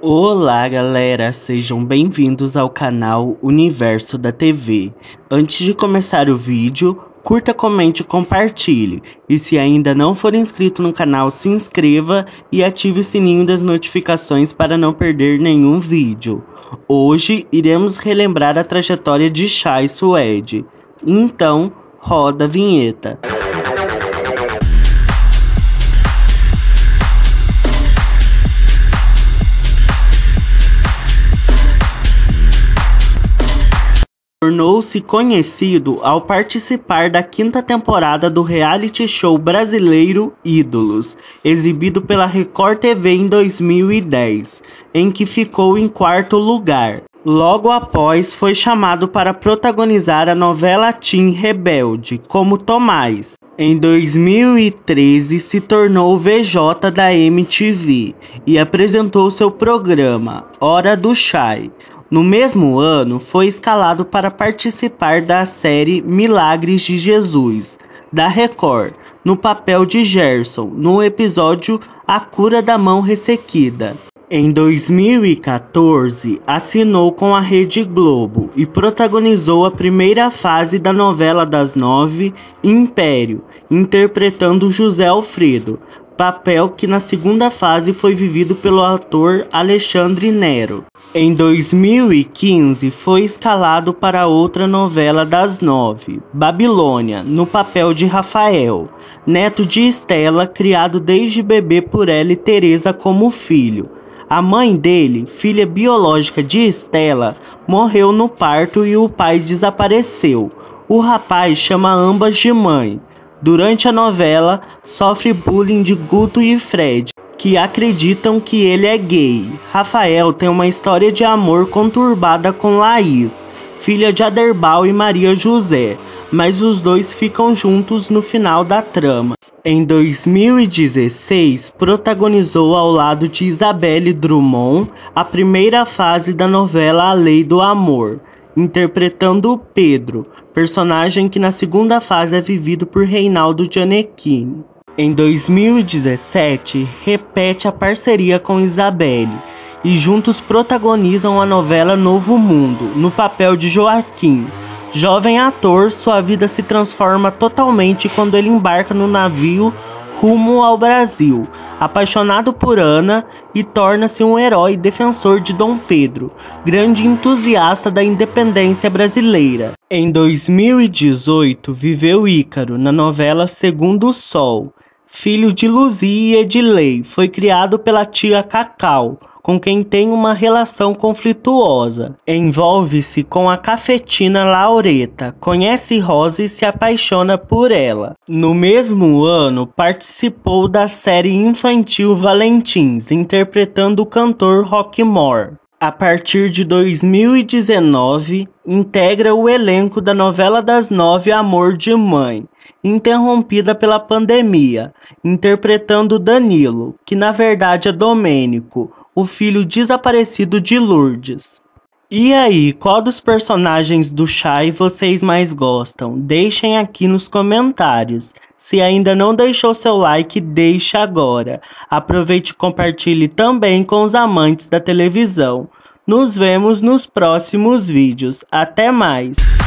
Olá galera, sejam bem-vindos ao canal Universo da TV. Antes de começar o vídeo, curta, comente e compartilhe. E se ainda não for inscrito no canal, se inscreva e ative o sininho das notificações para não perder nenhum vídeo. Hoje iremos relembrar a trajetória de Chai Suede. Então, roda a vinheta. tornou-se conhecido ao participar da quinta temporada do reality show brasileiro Ídolos, exibido pela Record TV em 2010, em que ficou em quarto lugar. Logo após, foi chamado para protagonizar a novela Teen Rebelde, como Tomás. Em 2013, se tornou VJ da MTV e apresentou seu programa Hora do Chai, no mesmo ano, foi escalado para participar da série Milagres de Jesus, da Record, no papel de Gerson, no episódio A Cura da Mão Ressequida. Em 2014, assinou com a Rede Globo e protagonizou a primeira fase da novela das nove, Império, interpretando José Alfredo, papel que na segunda fase foi vivido pelo ator Alexandre Nero. Em 2015, foi escalado para outra novela das nove, Babilônia, no papel de Rafael, neto de Estela, criado desde bebê por ela e Teresa como filho. A mãe dele, filha biológica de Estela, morreu no parto e o pai desapareceu. O rapaz chama ambas de mãe durante a novela, sofre bullying de Guto e Fred, que acreditam que ele é gay. Rafael tem uma história de amor conturbada com Laís, filha de Aderbal e Maria José, mas os dois ficam juntos no final da trama. Em 2016, protagonizou ao lado de Isabelle Drummond a primeira fase da novela A Lei do Amor interpretando Pedro, personagem que na segunda fase é vivido por Reinaldo Gianecchini. Em 2017, repete a parceria com Isabelle e juntos protagonizam a novela Novo Mundo, no papel de Joaquim. Jovem ator, sua vida se transforma totalmente quando ele embarca no navio rumo ao Brasil, apaixonado por Ana e torna-se um herói defensor de Dom Pedro, grande entusiasta da independência brasileira. Em 2018, viveu Ícaro na novela Segundo o Sol. Filho de Luzia e Edilei, foi criado pela tia Cacau, com quem tem uma relação conflituosa. Envolve-se com a cafetina Laureta, conhece Rosa e se apaixona por ela. No mesmo ano, participou da série infantil Valentins, interpretando o cantor Rockmore a partir de 2019, integra o elenco da novela das nove Amor de Mãe, interrompida pela pandemia, interpretando Danilo, que na verdade é Domênico, o filho desaparecido de Lourdes. E aí, qual dos personagens do Chai vocês mais gostam? Deixem aqui nos comentários. Se ainda não deixou seu like, deixe agora. Aproveite e compartilhe também com os amantes da televisão. Nos vemos nos próximos vídeos. Até mais!